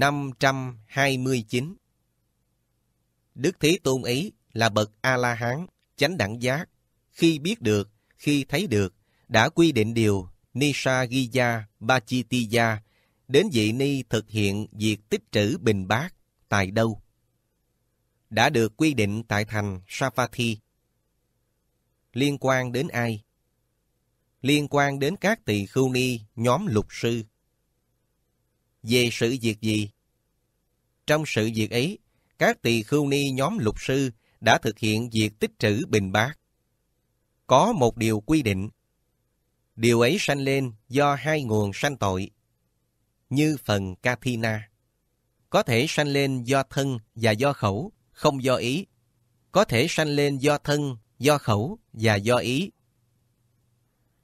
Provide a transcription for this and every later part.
529 Đức Thế Tôn ấy là bậc A-la-hán, chánh đẳng giác, khi biết được, khi thấy được, đã quy định điều ghi gia ba chi ti gia đến vị ni thực hiện việc tích trữ bình bát tại đâu? Đã được quy định tại thành Sapati. Liên quan đến ai? Liên quan đến các tỳ khưu ni nhóm lục sư. Về sự việc gì? Trong sự việc ấy, các tỳ khưu ni nhóm lục sư đã thực hiện việc tích trữ bình bát. Có một điều quy định. Điều ấy sanh lên do hai nguồn sanh tội, như phần Kathina. Có thể sanh lên do thân và do khẩu, không do ý. Có thể sanh lên do thân, do khẩu và do ý.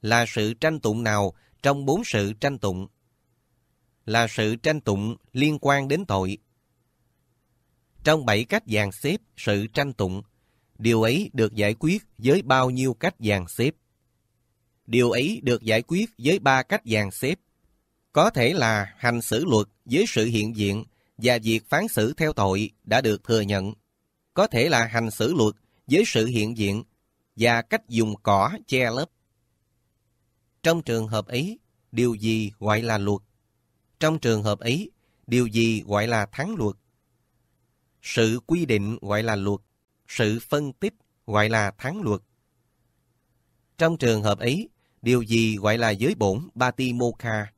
Là sự tranh tụng nào trong bốn sự tranh tụng? Là sự tranh tụng liên quan đến tội, trong bảy cách dàn xếp sự tranh tụng, điều ấy được giải quyết với bao nhiêu cách dàn xếp? Điều ấy được giải quyết với ba cách dàn xếp. Có thể là hành xử luật với sự hiện diện và việc phán xử theo tội đã được thừa nhận. Có thể là hành xử luật với sự hiện diện và cách dùng cỏ che lấp. Trong trường hợp ấy, điều gì gọi là luật? Trong trường hợp ấy, điều gì gọi là thắng luật? Sự quy định gọi là luật, sự phân tích gọi là thắng luật. Trong trường hợp ấy, điều gì gọi là giới bổn Batimokha?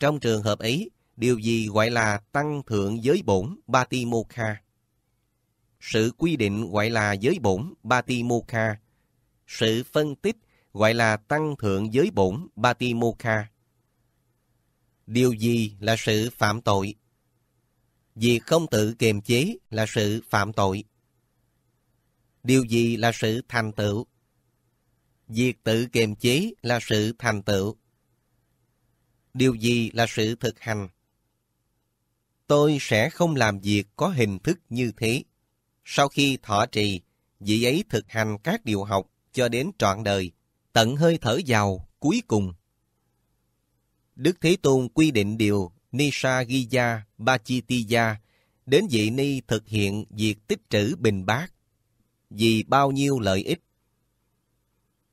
Trong trường hợp ấy, điều gì gọi là tăng thượng giới bổn Batimokha? Sự quy định gọi là giới bổn Batimokha. Sự phân tích gọi là tăng thượng giới bổn Batimokha. Điều gì là sự phạm tội? Việc không tự kiềm chế là sự phạm tội. Điều gì là sự thành tựu? Việc tự kiềm chế là sự thành tựu. Điều gì là sự thực hành? Tôi sẽ không làm việc có hình thức như thế. Sau khi thọ trì, vị ấy thực hành các điều học cho đến trọn đời, tận hơi thở giàu cuối cùng. Đức Thế Tôn quy định điều Nisagiya Bachitiya đến vị ni thực hiện việc tích trữ bình bát vì bao nhiêu lợi ích.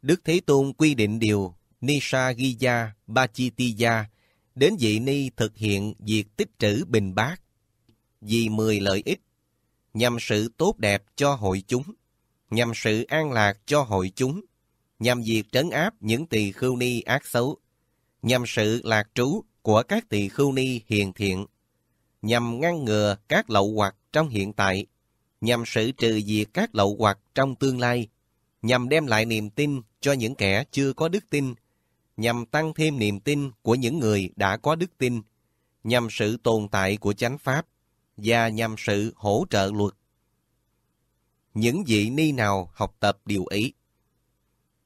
Đức Thế Tôn quy định điều Nisagiya Bachitiya đến vị ni thực hiện việc tích trữ bình bát vì mười lợi ích nhằm sự tốt đẹp cho hội chúng, nhằm sự an lạc cho hội chúng, nhằm việc trấn áp những tỳ khưu ni ác xấu, nhằm sự lạc trú của các tỳ khưu ni hiền thiện, nhằm ngăn ngừa các lậu hoặc trong hiện tại, nhằm xử trừ diệt các lậu hoặc trong tương lai, nhằm đem lại niềm tin cho những kẻ chưa có đức tin, nhằm tăng thêm niềm tin của những người đã có đức tin, nhằm sự tồn tại của chánh pháp và nhằm sự hỗ trợ luật. Những vị ni nào học tập điều ý?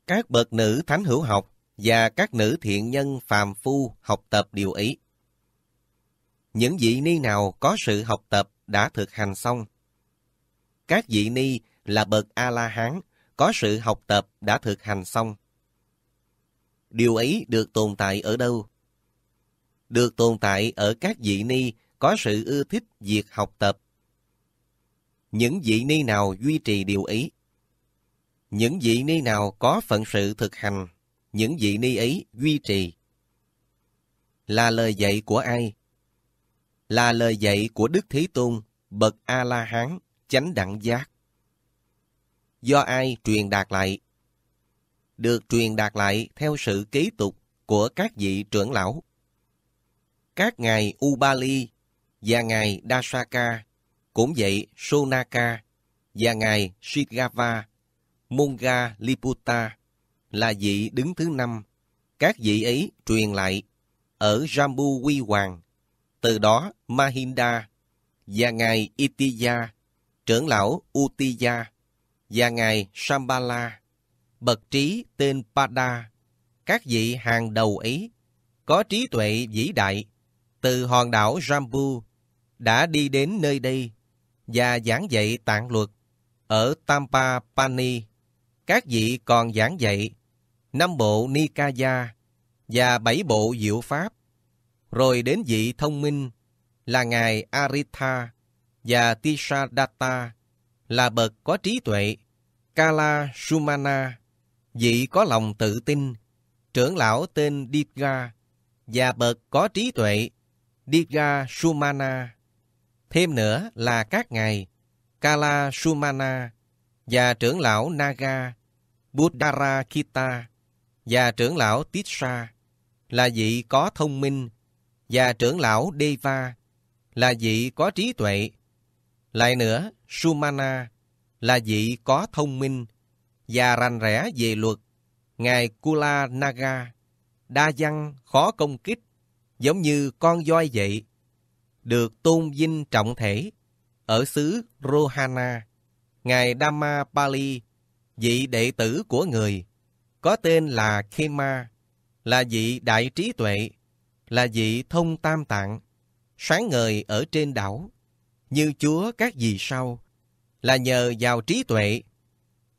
Các bậc nữ thánh hữu học và các nữ thiện nhân phàm phu học tập điều ý. Những vị ni nào có sự học tập đã thực hành xong. Các vị ni là bậc A-la-hán, có sự học tập đã thực hành xong. Điều ấy được tồn tại ở đâu? Được tồn tại ở các vị ni có sự ưa thích việc học tập. Những vị ni nào duy trì điều ý? Những vị ni nào có phận sự thực hành những vị ni ấy duy trì. Là lời dạy của ai? Là lời dạy của Đức Thế Tôn, Bậc A-La-Hán, Chánh Đẳng Giác. Do ai truyền đạt lại? Được truyền đạt lại theo sự ký tục của các vị trưởng lão. Các ngài Ubali và ngài Dasaka, cũng vậy Sonaka và ngài Shigava, Munga Liputa là vị đứng thứ năm. Các vị ấy truyền lại ở Jambu Quy Hoàng. Từ đó Mahinda và ngài Itiya, trưởng lão Utiya và ngài Sambala, bậc trí tên Pada, các vị hàng đầu ấy có trí tuệ vĩ đại từ hòn đảo Jambu đã đi đến nơi đây và giảng dạy tạng luật ở Tampa Pani. Các vị còn giảng dạy năm bộ Nikaya và bảy bộ diệu pháp, rồi đến vị thông minh là ngài Aritha và Tisadatta là bậc có trí tuệ, Kala Sumana, vị có lòng tự tin, trưởng lão tên Dipga và bậc có trí tuệ, Dipga Sumana. Thêm nữa là các ngài Kala Sumana và trưởng lão Naga Buddhara Kita và trưởng lão Tisha là vị có thông minh và trưởng lão Deva là vị có trí tuệ. Lại nữa, Sumana là vị có thông minh và rành rẽ về luật. Ngài Kula Naga đa văn khó công kích giống như con voi vậy được tôn vinh trọng thể ở xứ Rohana. Ngài Dhamma Pali, vị đệ tử của người, có tên là Khema, là vị đại trí tuệ, là vị thông tam tạng, sáng ngời ở trên đảo, như chúa các vị sau, là nhờ vào trí tuệ.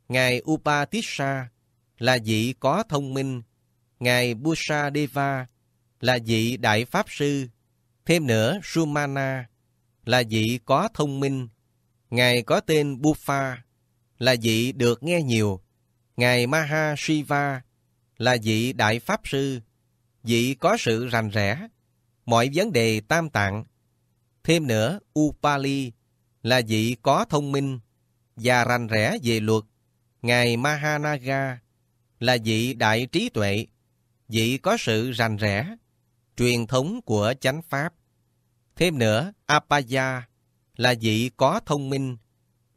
Ngài Upatissa là vị có thông minh, Ngài Busa là vị đại pháp sư, thêm nữa Sumana là vị có thông minh, Ngài có tên Buffa là vị được nghe nhiều, Ngài Maha Shiva là vị Đại Pháp Sư, vị có sự rành rẽ, mọi vấn đề tam tạng. Thêm nữa, Upali là vị có thông minh và rành rẽ về luật. Ngài Mahanaga là vị đại trí tuệ, vị có sự rành rẽ, truyền thống của chánh pháp. Thêm nữa, Apaya là vị có thông minh,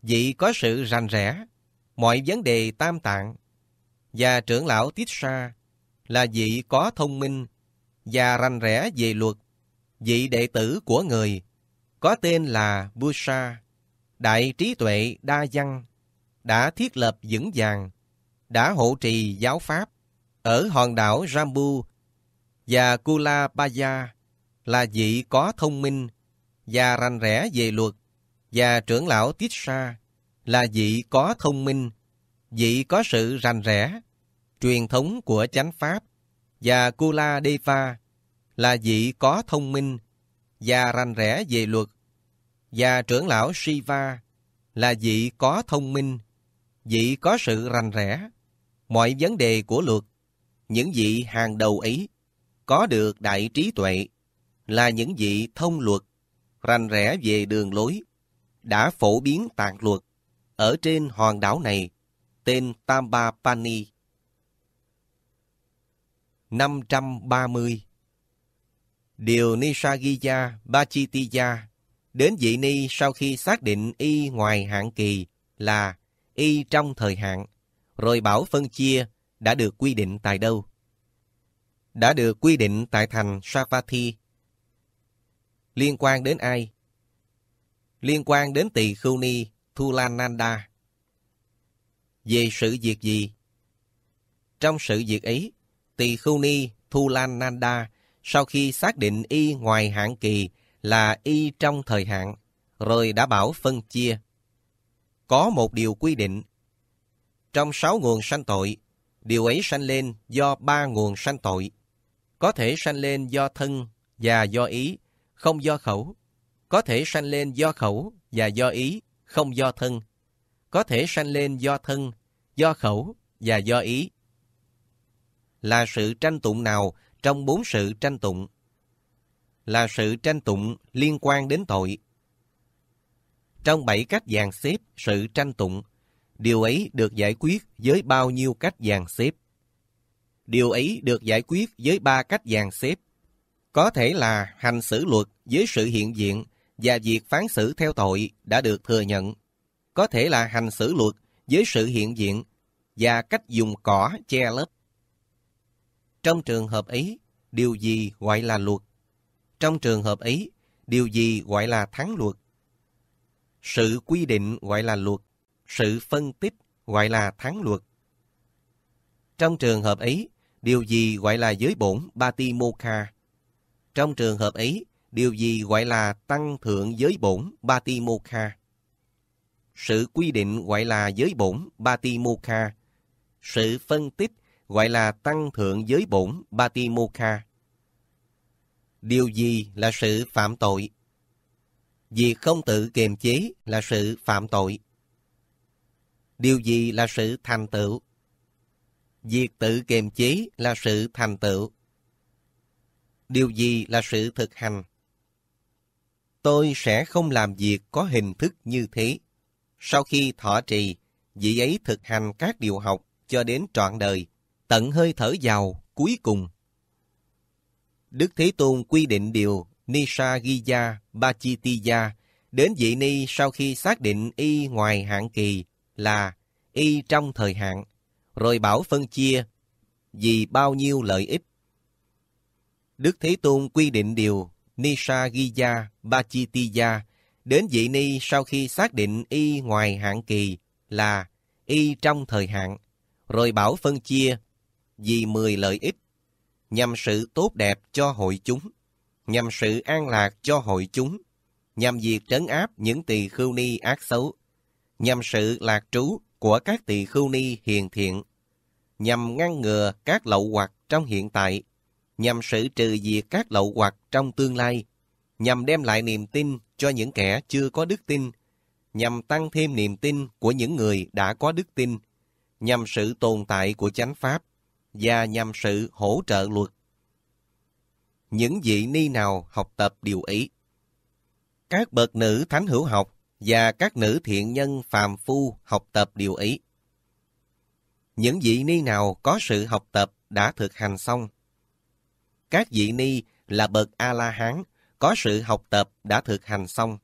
vị có sự rành rẽ, mọi vấn đề tam tạng. Và trưởng lão tiết sa là vị có thông minh và rành rẽ về luật, vị đệ tử của người, có tên là Busa, đại trí tuệ đa văn, đã thiết lập vững vàng, đã hộ trì giáo pháp ở hòn đảo Jambu và kula baya là vị có thông minh và rành rẽ về luật và trưởng lão tiết sa là vị có thông minh, vị có sự rành rẽ, truyền thống của chánh pháp, và Kula Deva là vị có thông minh và rành rẽ về luật, và trưởng lão Shiva là vị có thông minh, vị có sự rành rẽ, mọi vấn đề của luật, những vị hàng đầu ấy có được đại trí tuệ là những vị thông luật, rành rẽ về đường lối, đã phổ biến tạng luật, ở trên hòn đảo này, tên Tamba Pani. 530 Điều Nishagiya Bachitiya đến vị ni sau khi xác định y ngoài hạn kỳ là y trong thời hạn, rồi bảo phân chia đã được quy định tại đâu? Đã được quy định tại thành Savatthi Liên quan đến ai? Liên quan đến tỳ khưu ni Thu Lan Nanda. Về sự việc gì? Trong sự việc ấy, Tỳ Khưu Ni Thu Lan Nanda sau khi xác định y ngoài hạn kỳ là y trong thời hạn, rồi đã bảo phân chia. Có một điều quy định. Trong sáu nguồn sanh tội, điều ấy sanh lên do ba nguồn sanh tội. Có thể sanh lên do thân và do ý, không do khẩu. Có thể sanh lên do khẩu và do ý, không do thân, có thể sanh lên do thân, do khẩu và do ý. Là sự tranh tụng nào trong bốn sự tranh tụng? Là sự tranh tụng liên quan đến tội. Trong bảy cách dàn xếp sự tranh tụng, điều ấy được giải quyết với bao nhiêu cách dàn xếp? Điều ấy được giải quyết với ba cách dàn xếp. Có thể là hành xử luật với sự hiện diện và việc phán xử theo tội đã được thừa nhận. Có thể là hành xử luật với sự hiện diện và cách dùng cỏ che lấp. Trong trường hợp ấy, điều gì gọi là luật? Trong trường hợp ấy, điều gì gọi là thắng luật? Sự quy định gọi là luật, sự phân tích gọi là thắng luật. Trong trường hợp ấy, điều gì gọi là giới bổn Batimokha? Trong trường hợp ấy, Điều gì gọi là tăng thượng giới bổn Batimokha? Sự quy định gọi là giới bổn Batimokha. Sự phân tích gọi là tăng thượng giới bổn Batimokha. Điều gì là sự phạm tội? Việc không tự kiềm chế là sự phạm tội. Điều gì là sự thành tựu? Việc tự kiềm chế là sự thành tựu. Điều gì là sự thực hành? tôi sẽ không làm việc có hình thức như thế. Sau khi thọ trì, vị ấy thực hành các điều học cho đến trọn đời, tận hơi thở giàu cuối cùng. Đức Thế Tôn quy định điều Nisa Nisargiya Bachitiya đến vị ni sau khi xác định y ngoài hạn kỳ là y trong thời hạn, rồi bảo phân chia vì bao nhiêu lợi ích. Đức Thế Tôn quy định điều Nisagiya Bachitiya đến vị ni sau khi xác định y ngoài hạn kỳ là y trong thời hạn, rồi bảo phân chia vì mười lợi ích, nhằm sự tốt đẹp cho hội chúng, nhằm sự an lạc cho hội chúng, nhằm việc trấn áp những tỳ khưu ni ác xấu, nhằm sự lạc trú của các tỳ khưu ni hiền thiện, nhằm ngăn ngừa các lậu hoặc trong hiện tại, nhằm sự trừ diệt các lậu hoặc trong tương lai, nhằm đem lại niềm tin cho những kẻ chưa có đức tin, nhằm tăng thêm niềm tin của những người đã có đức tin, nhằm sự tồn tại của chánh pháp và nhằm sự hỗ trợ luật. Những vị ni nào học tập điều ý? Các bậc nữ thánh hữu học và các nữ thiện nhân phàm phu học tập điều ý. Những vị ni nào có sự học tập đã thực hành xong các vị ni là bậc A-la-hán, có sự học tập đã thực hành xong.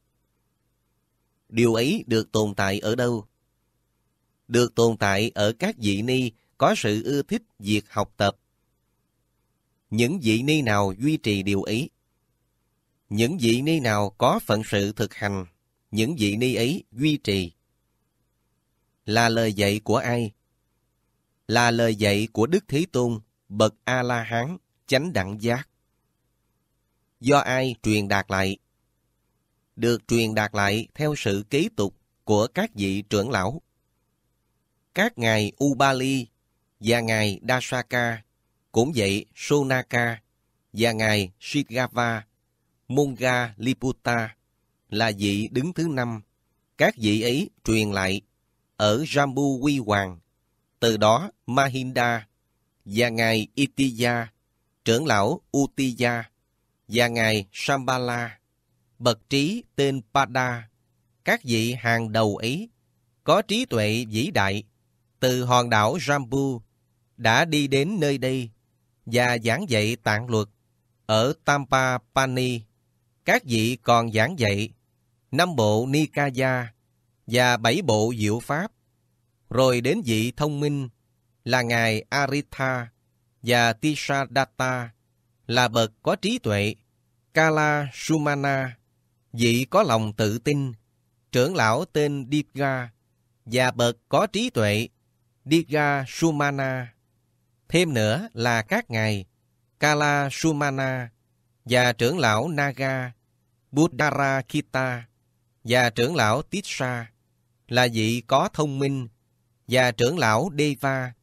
Điều ấy được tồn tại ở đâu? Được tồn tại ở các vị ni có sự ưa thích việc học tập. Những vị ni nào duy trì điều ấy? Những vị ni nào có phận sự thực hành, những vị ni ấy duy trì. Là lời dạy của ai? Là lời dạy của Đức Thế Tôn, bậc A-la-hán chánh đẳng giác. Do ai truyền đạt lại? Được truyền đạt lại theo sự ký tục của các vị trưởng lão. Các ngài Ubali và ngài Dasaka, cũng vậy sunaka và ngài Shigava, Munga Liputa là vị đứng thứ năm. Các vị ấy truyền lại ở Jambu Quy Hoàng. Từ đó Mahinda và ngài Itiya trưởng lão Utiya và ngài Sambala, bậc trí tên Pada, các vị hàng đầu ấy, có trí tuệ vĩ đại, từ hòn đảo rambu đã đi đến nơi đây và giảng dạy tạng luật ở Tampa Pani. Các vị còn giảng dạy năm bộ Nikaya và bảy bộ diệu pháp. Rồi đến vị thông minh là ngài Aritha, và Tishadatta là bậc có trí tuệ, Kala Sumana, vị có lòng tự tin, trưởng lão tên Dipga và bậc có trí tuệ, Dipga Sumana. Thêm nữa là các ngài Kala Sumana và trưởng lão Naga, Buddhara Kita và trưởng lão Tisha là vị có thông minh và trưởng lão Deva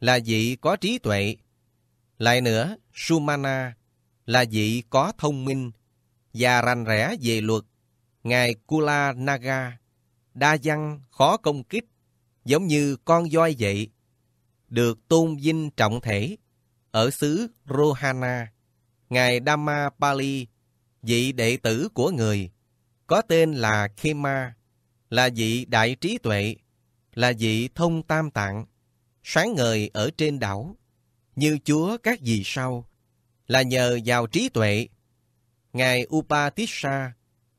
là vị có trí tuệ lại nữa, Sumana là vị có thông minh và rành rẽ về luật. Ngài Kula Naga, đa văn, khó công kích, giống như con voi vậy, được tôn vinh trọng thể. Ở xứ Rohana, Ngài Dhamma Pali, vị đệ tử của người, có tên là Khema, là vị đại trí tuệ, là vị thông tam tạng, sáng ngời ở trên đảo như chúa các vị sau, là nhờ vào trí tuệ. Ngài Upatissa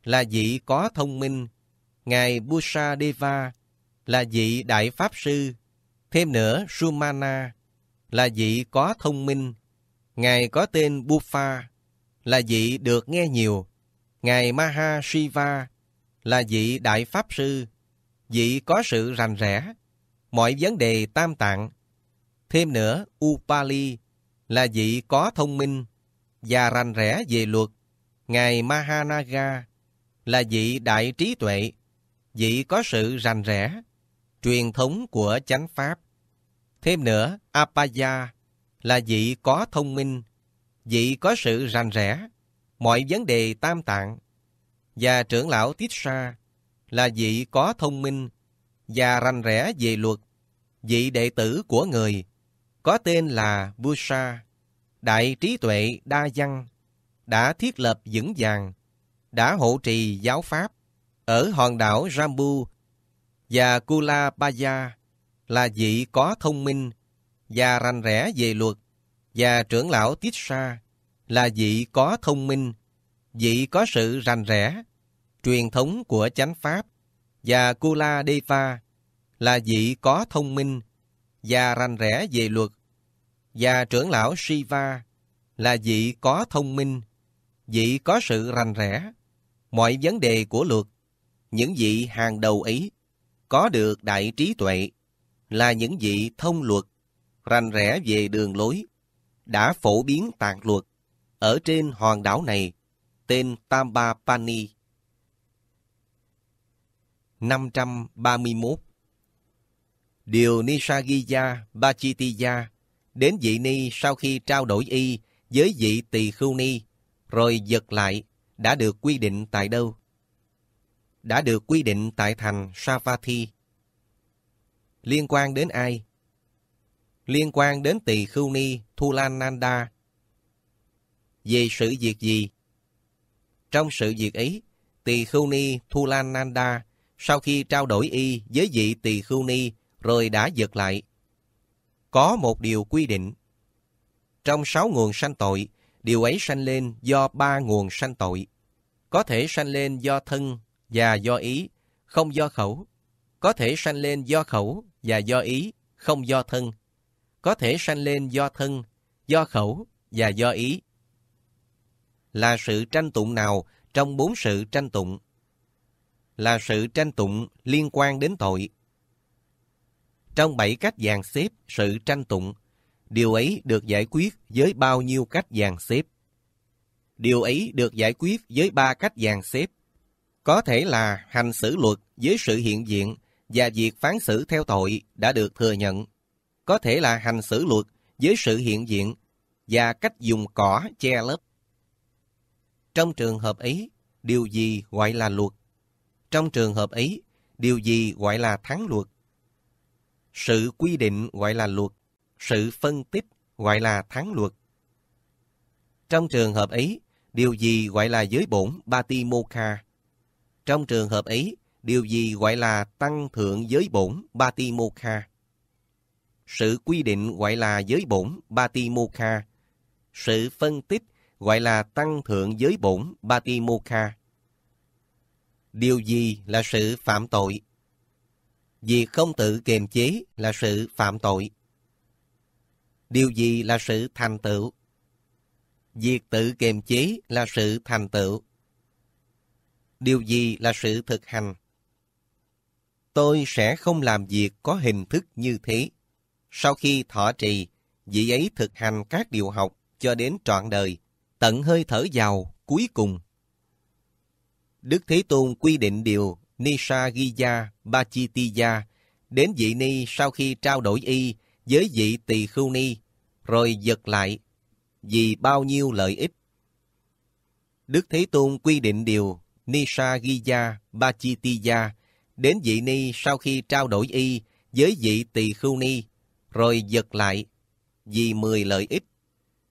là vị có thông minh, Ngài Busa Deva là vị đại pháp sư, thêm nữa Sumana là vị có thông minh, Ngài có tên Buffa là vị được nghe nhiều, Ngài Maha Shiva là vị đại pháp sư, vị có sự rành rẽ, mọi vấn đề tam tạng, Thêm nữa, Upali là vị có thông minh và rành rẽ về luật. Ngài Mahanaga là vị đại trí tuệ, vị có sự rành rẽ, truyền thống của chánh pháp. Thêm nữa, Apaya là vị có thông minh, vị có sự rành rẽ, mọi vấn đề tam tạng. Và trưởng lão Tissa là vị có thông minh và rành rẽ về luật, vị đệ tử của người có tên là Busa, đại trí tuệ đa văn, đã thiết lập vững vàng, đã hộ trì giáo pháp ở hòn đảo Rambu và Kula Paya là vị có thông minh và rành rẽ về luật và trưởng lão Tisha là vị có thông minh, vị có sự rành rẽ, truyền thống của chánh pháp và Kula Deva là vị có thông minh và rành rẽ về luật và trưởng lão Shiva là vị có thông minh, vị có sự rành rẽ, mọi vấn đề của luật, những vị hàng đầu ấy có được đại trí tuệ là những vị thông luật, rành rẽ về đường lối, đã phổ biến tạng luật ở trên hòn đảo này tên Tamba Pani. 531 Điều Nishagiya Bachitiya đến vị ni sau khi trao đổi y với vị tỳ khưu ni, rồi giật lại, đã được quy định tại đâu? Đã được quy định tại thành Savatthi. Liên quan đến ai? Liên quan đến tỳ khưu ni Thulananda. Về sự việc gì? Trong sự việc ấy, tỳ khưu ni Thulananda sau khi trao đổi y với vị tỳ khưu ni rồi đã giật lại, có một điều quy định. Trong sáu nguồn sanh tội, điều ấy sanh lên do ba nguồn sanh tội. Có thể sanh lên do thân và do ý, không do khẩu. Có thể sanh lên do khẩu và do ý, không do thân. Có thể sanh lên do thân, do khẩu và do ý. Là sự tranh tụng nào trong bốn sự tranh tụng? Là sự tranh tụng liên quan đến tội. Trong bảy cách dàn xếp sự tranh tụng, điều ấy được giải quyết với bao nhiêu cách dàn xếp? Điều ấy được giải quyết với ba cách dàn xếp. Có thể là hành xử luật với sự hiện diện và việc phán xử theo tội đã được thừa nhận. Có thể là hành xử luật với sự hiện diện và cách dùng cỏ che lớp Trong trường hợp ấy, điều gì gọi là luật? Trong trường hợp ấy, điều gì gọi là thắng luật? Sự quy định gọi là luật, sự phân tích gọi là thắng luật. Trong trường hợp ấy, điều gì gọi là giới bổn Batimokha? Trong trường hợp ấy, điều gì gọi là tăng thượng giới bổn Batimokha? Sự quy định gọi là giới bổn Batimokha. Sự phân tích gọi là tăng thượng giới bổn Batimokha. Điều gì là sự phạm tội? Việc không tự kiềm chế là sự phạm tội. Điều gì là sự thành tựu? Việc tự kiềm chế là sự thành tựu. Điều gì là sự thực hành? Tôi sẽ không làm việc có hình thức như thế. Sau khi thọ trì, vị ấy thực hành các điều học cho đến trọn đời, tận hơi thở vào cuối cùng. Đức Thế Tôn quy định điều Nisagiya Bachitiya đến vị ni sau khi trao đổi y với vị tỳ khưu ni, rồi giật lại vì bao nhiêu lợi ích. Đức Thế Tôn quy định điều Nisagiya Bachitiya đến vị ni sau khi trao đổi y với vị tỳ khưu ni, rồi giật lại vì mười lợi ích,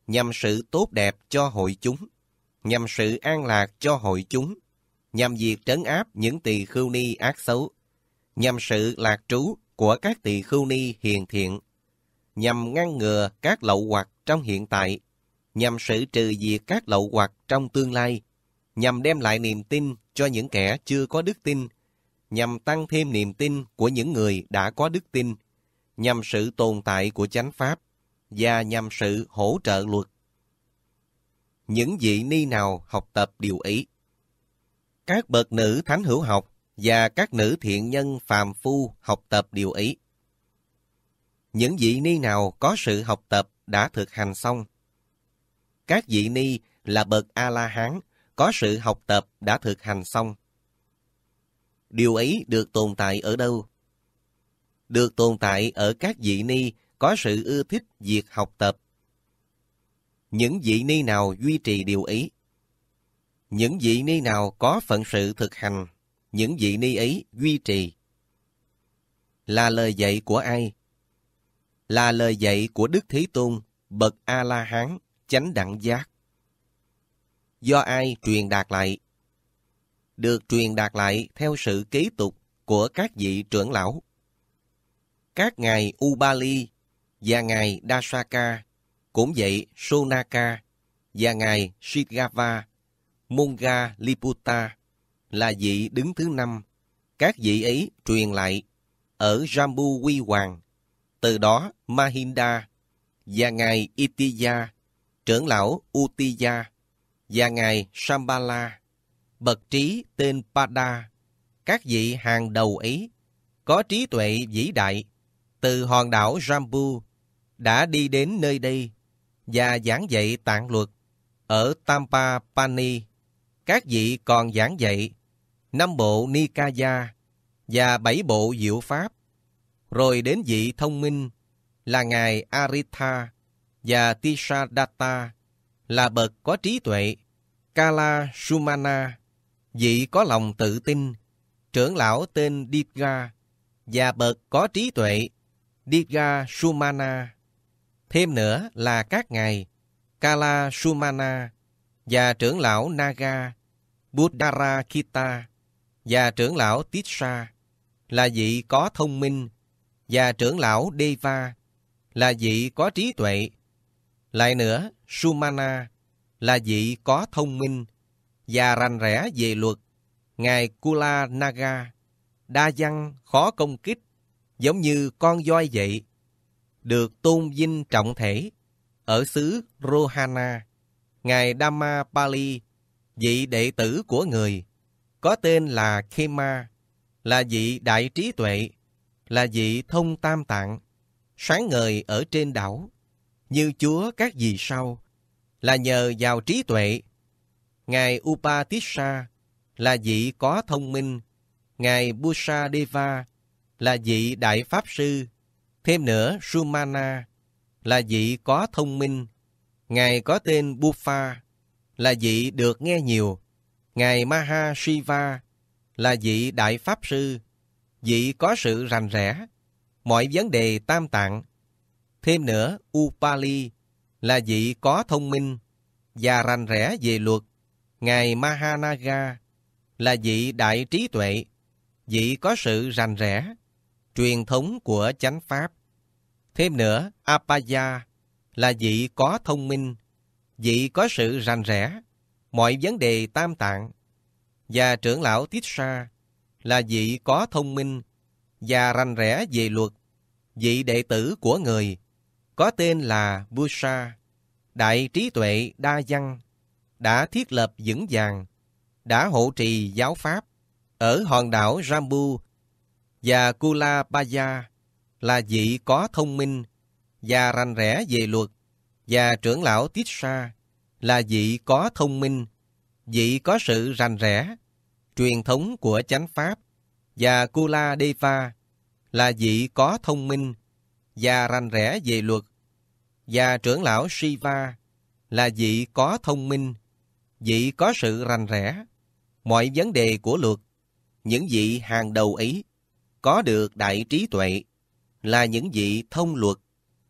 nhằm sự tốt đẹp cho hội chúng, nhằm sự an lạc cho hội chúng, nhằm việc trấn áp những tỳ khưu ni ác xấu, nhằm sự lạc trú của các tỳ khưu ni hiền thiện, nhằm ngăn ngừa các lậu hoặc trong hiện tại, nhằm sự trừ diệt các lậu hoặc trong tương lai, nhằm đem lại niềm tin cho những kẻ chưa có đức tin, nhằm tăng thêm niềm tin của những người đã có đức tin, nhằm sự tồn tại của chánh pháp và nhằm sự hỗ trợ luật. Những vị ni nào học tập điều ý? các bậc nữ thánh hữu học và các nữ thiện nhân phàm phu học tập điều ý. Những vị ni nào có sự học tập đã thực hành xong. Các vị ni là bậc A-la-hán, có sự học tập đã thực hành xong. Điều ấy được tồn tại ở đâu? Được tồn tại ở các vị ni có sự ưa thích việc học tập. Những vị ni nào duy trì điều ấy? Những vị ni nào có phận sự thực hành, những vị ni ấy duy trì. Là lời dạy của ai? Là lời dạy của Đức Thế Tôn, Bậc A-La-Hán, Chánh Đẳng Giác. Do ai truyền đạt lại? Được truyền đạt lại theo sự kế tục của các vị trưởng lão. Các ngài Ubali và ngài Dasaka, cũng vậy Sonaka và ngài Shigava Munga Liputa là vị đứng thứ năm. Các vị ấy truyền lại ở Jambu Quy Hoàng. Từ đó Mahinda và ngài Itiya, trưởng lão Utiya và ngài Sambala, bậc trí tên Pada, các vị hàng đầu ấy có trí tuệ vĩ đại từ hòn đảo Jambu đã đi đến nơi đây và giảng dạy tạng luật ở Tampa Pani các vị còn giảng dạy năm bộ Nikaya và bảy bộ diệu pháp, rồi đến vị thông minh là ngài Aritha và Tisadatta là bậc có trí tuệ, Kala Sumana, vị có lòng tự tin, trưởng lão tên Dipga và bậc có trí tuệ, Dipga Sumana. Thêm nữa là các ngài Kala Sumana và trưởng lão Naga Buddhara Kita và trưởng lão Tisha là vị có thông minh và trưởng lão Deva là vị có trí tuệ. Lại nữa, Sumana là vị có thông minh và rành rẽ về luật. Ngài Kula Naga đa văn khó công kích giống như con voi vậy được tôn vinh trọng thể ở xứ Rohana. Ngài Dhamma Pali, vị đệ tử của người, có tên là Khema, là vị đại trí tuệ, là vị thông tam tạng, sáng ngời ở trên đảo, như chúa các vị sau, là nhờ vào trí tuệ. Ngài Upatissa là vị có thông minh, Ngài Busa là vị đại pháp sư, thêm nữa Sumana là vị có thông minh, Ngài có tên Buffa, là vị được nghe nhiều. Ngài Maha Shiva, là vị Đại Pháp Sư, vị có sự rành rẽ, mọi vấn đề tam tạng. Thêm nữa, Upali, là vị có thông minh và rành rẽ về luật. Ngài Mahanaga, là vị Đại Trí Tuệ, vị có sự rành rẽ, truyền thống của chánh Pháp. Thêm nữa, Apaya là vị có thông minh, vị có sự rành rẽ, mọi vấn đề tam tạng. Và trưởng lão Tissa là vị có thông minh và rành rẽ về luật, vị đệ tử của người, có tên là Busa, đại trí tuệ đa văn, đã thiết lập vững vàng, đã hộ trì giáo pháp ở hòn đảo Jambu và kula Kulabaya là vị có thông minh, và ranh rẽ về luật, và trưởng lão Tisha là vị có thông minh, vị có sự ranh rẽ, truyền thống của chánh pháp, và Kula Deva là vị có thông minh và ranh rẽ về luật, và trưởng lão Shiva là vị có thông minh, vị có sự ranh rẽ, mọi vấn đề của luật, những vị hàng đầu ấy có được đại trí tuệ là những vị thông luật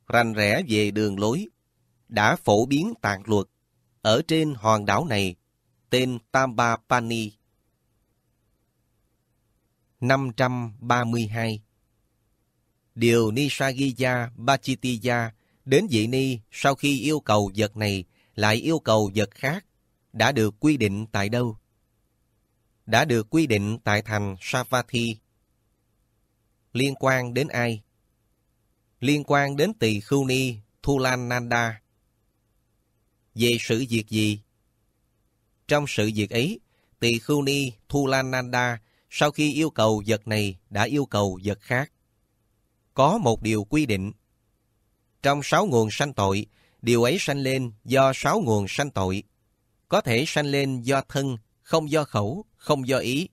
rành rẽ về đường lối, đã phổ biến tàn luật. Ở trên hòn đảo này, tên Tamba Pani. 532 Điều Nishagiya Bachitiya đến vị ni sau khi yêu cầu vật này lại yêu cầu vật khác đã được quy định tại đâu? Đã được quy định tại thành Savatthi. Liên quan đến ai? liên quan đến tỳ khưu ni thu lan Nanda. Về sự việc gì? Trong sự việc ấy, tỳ khưu ni thu lan Nanda sau khi yêu cầu vật này đã yêu cầu vật khác. Có một điều quy định. Trong sáu nguồn sanh tội, điều ấy sanh lên do sáu nguồn sanh tội. Có thể sanh lên do thân, không do khẩu, không do ý.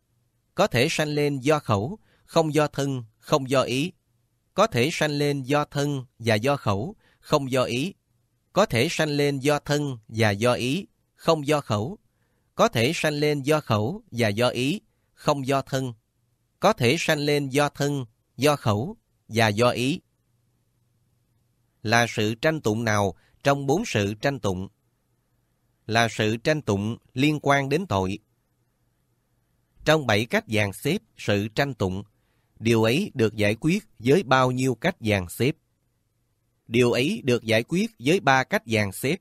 Có thể sanh lên do khẩu, không do thân, không do ý có thể sanh lên do thân và do khẩu, không do ý. Có thể sanh lên do thân và do ý, không do khẩu. Có thể sanh lên do khẩu và do ý, không do thân. Có thể sanh lên do thân, do khẩu và do ý. Là sự tranh tụng nào trong bốn sự tranh tụng? Là sự tranh tụng liên quan đến tội. Trong bảy cách dàn xếp sự tranh tụng, Điều ấy được giải quyết với bao nhiêu cách dàn xếp? Điều ấy được giải quyết với ba cách dàn xếp.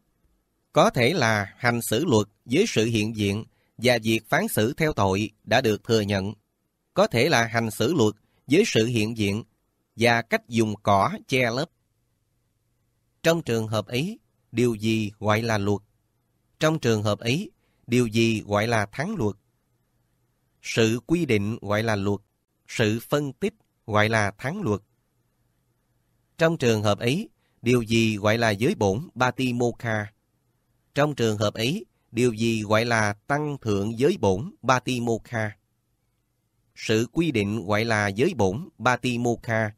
Có thể là hành xử luật với sự hiện diện và việc phán xử theo tội đã được thừa nhận. Có thể là hành xử luật với sự hiện diện và cách dùng cỏ che lấp. Trong trường hợp ấy, điều gì gọi là luật? Trong trường hợp ấy, điều gì gọi là thắng luật? Sự quy định gọi là luật sự phân tích gọi là thắng luật. Trong trường hợp ấy, điều gì gọi là giới bổn Batimokha? Trong trường hợp ấy, điều gì gọi là tăng thượng giới bổn Batimokha? Sự quy định gọi là giới bổn Batimokha.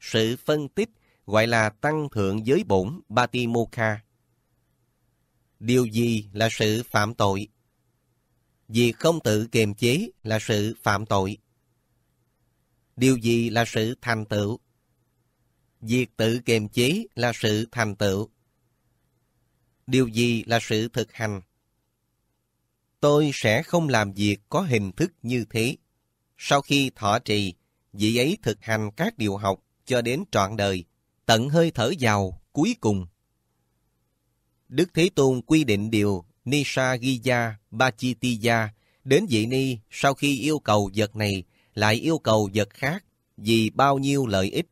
Sự phân tích gọi là tăng thượng giới bổn Batimokha. Điều gì là sự phạm tội? Việc không tự kiềm chế là sự phạm tội điều gì là sự thành tựu. Việc tự kiềm chế là sự thành tựu. Điều gì là sự thực hành? Tôi sẽ không làm việc có hình thức như thế. Sau khi thọ trì, vị ấy thực hành các điều học cho đến trọn đời, tận hơi thở vào cuối cùng. Đức Thế Tôn quy định điều Nisha Giya Bachitiya đến vị ni sau khi yêu cầu vật này lại yêu cầu vật khác vì bao nhiêu lợi ích.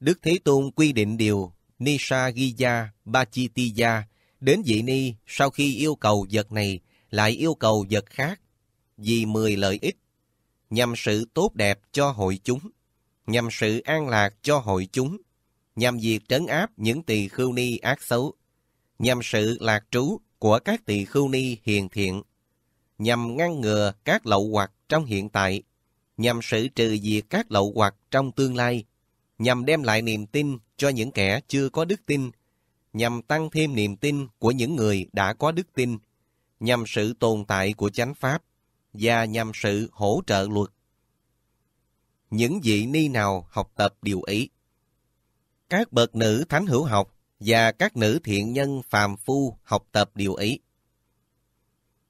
Đức Thế Tôn quy định điều Nishagiya Bachitiya đến vị ni sau khi yêu cầu vật này lại yêu cầu vật khác vì mười lợi ích nhằm sự tốt đẹp cho hội chúng, nhằm sự an lạc cho hội chúng, nhằm việc trấn áp những tỳ khưu ni ác xấu, nhằm sự lạc trú của các tỳ khưu ni hiền thiện, nhằm ngăn ngừa các lậu hoặc trong hiện tại, nhằm sự trừ diệt các lậu hoặc trong tương lai, nhằm đem lại niềm tin cho những kẻ chưa có đức tin, nhằm tăng thêm niềm tin của những người đã có đức tin, nhằm sự tồn tại của chánh pháp và nhằm sự hỗ trợ luật. Những vị ni nào học tập điều ý? Các bậc nữ thánh hữu học và các nữ thiện nhân phàm phu học tập điều ý.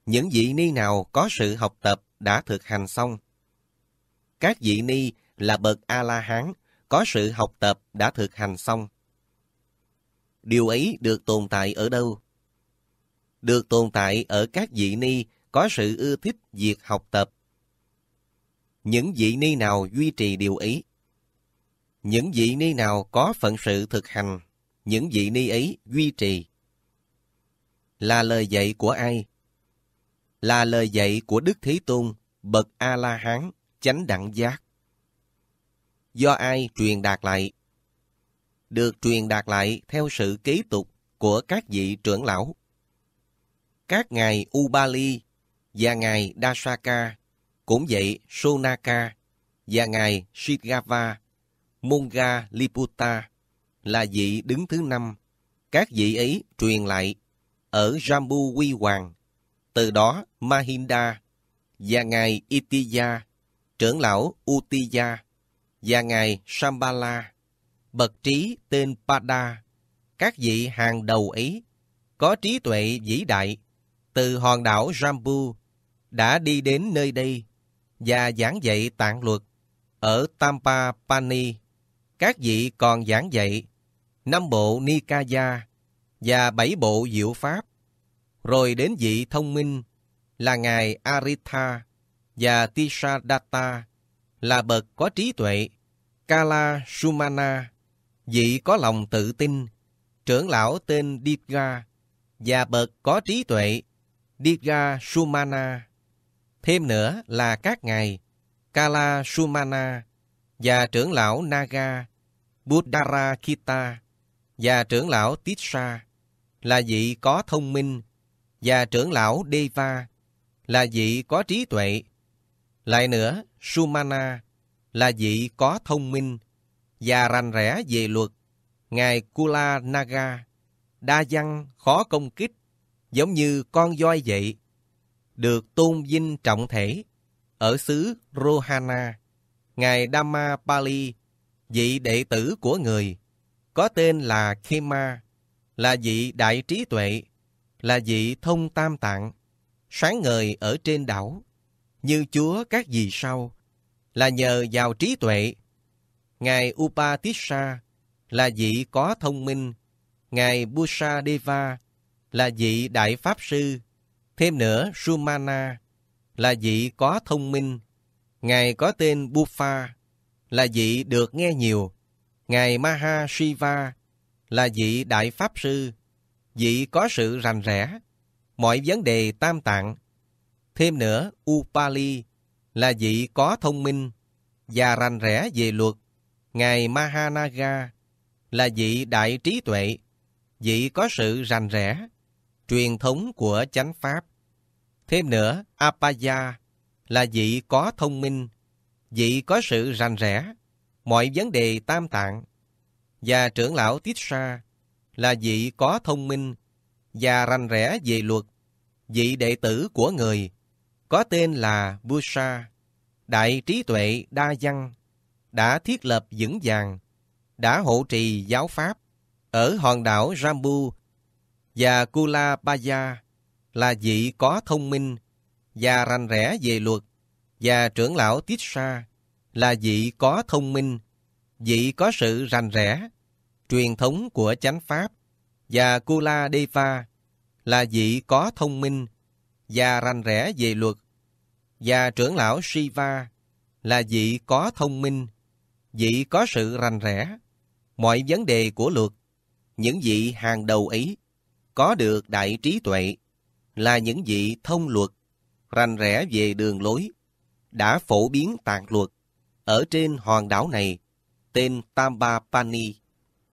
Những vị ni nào có sự học tập đã thực hành xong. Các vị ni là bậc A-la-hán, có sự học tập đã thực hành xong. Điều ấy được tồn tại ở đâu? Được tồn tại ở các vị ni có sự ưa thích việc học tập. Những vị ni nào duy trì điều ấy? Những vị ni nào có phận sự thực hành, những vị ni ấy duy trì. Là lời dạy của ai? là lời dạy của Đức Thế Tôn, bậc A-la-hán, chánh đẳng giác. Do ai truyền đạt lại? Được truyền đạt lại theo sự ký tục của các vị trưởng lão. Các ngài Ubali và ngài Dasaka, cũng vậy Sonaka và ngài Shigava, Munga Liputa là vị đứng thứ năm. Các vị ấy truyền lại ở Jambu Quy Hoàng từ đó, Mahinda và ngài Itiya, trưởng lão Utiya và ngài Sambala, bậc trí tên Pada, các vị hàng đầu ấy, có trí tuệ vĩ đại, từ hòn đảo Jambu đã đi đến nơi đây và giảng dạy tạng luật ở Tampa Pani. Các vị còn giảng dạy năm bộ Nikaya và bảy bộ diệu pháp rồi đến vị thông minh là ngài Aritha và Tishadatta là bậc có trí tuệ, Kala Sumana, vị có lòng tự tin, trưởng lão tên Dipga và bậc có trí tuệ, Dipga Sumana. Thêm nữa là các ngài Kala Sumana và trưởng lão Naga, Buddhara Kita và trưởng lão Tisha là vị có thông minh, và trưởng lão Deva là vị có trí tuệ. Lại nữa, Sumana là vị có thông minh và rành rẽ về luật. Ngài Kula Naga đa văn khó công kích giống như con voi vậy được tôn vinh trọng thể ở xứ Rohana. Ngài Dhamma Pali, vị đệ tử của người, có tên là Khema, là vị đại trí tuệ, là vị thông tam tạng, sáng ngời ở trên đảo, như chúa các vị sau, là nhờ vào trí tuệ. Ngài Upatissa là vị có thông minh, Ngài Busa Deva là vị đại pháp sư, thêm nữa Sumana là vị có thông minh, Ngài có tên Buffa là vị được nghe nhiều, Ngài Maha Shiva là vị đại pháp sư, vị có sự rành rẽ, mọi vấn đề tam tạng. Thêm nữa, Upali là vị có thông minh và rành rẽ về luật. Ngài Mahanaga là vị đại trí tuệ, vị có sự rành rẽ, truyền thống của chánh pháp. Thêm nữa, Apaya là vị có thông minh, vị có sự rành rẽ, mọi vấn đề tam tạng. Và trưởng lão Tissa là vị có thông minh và rành rẽ về luật, vị đệ tử của người, có tên là Busa, đại trí tuệ đa văn, đã thiết lập vững vàng, đã hộ trì giáo pháp ở hòn đảo Rambu và Kula Baya là vị có thông minh và rành rẽ về luật và trưởng lão Tissa là vị có thông minh, vị có sự rành rẽ truyền thống của chánh pháp và Kula Deva là vị có thông minh và rành rẽ về luật và trưởng lão Shiva là vị có thông minh, vị có sự rành rẽ, mọi vấn đề của luật, những vị hàng đầu ấy có được đại trí tuệ là những vị thông luật, rành rẽ về đường lối, đã phổ biến tạng luật ở trên hòn đảo này tên Tambapani.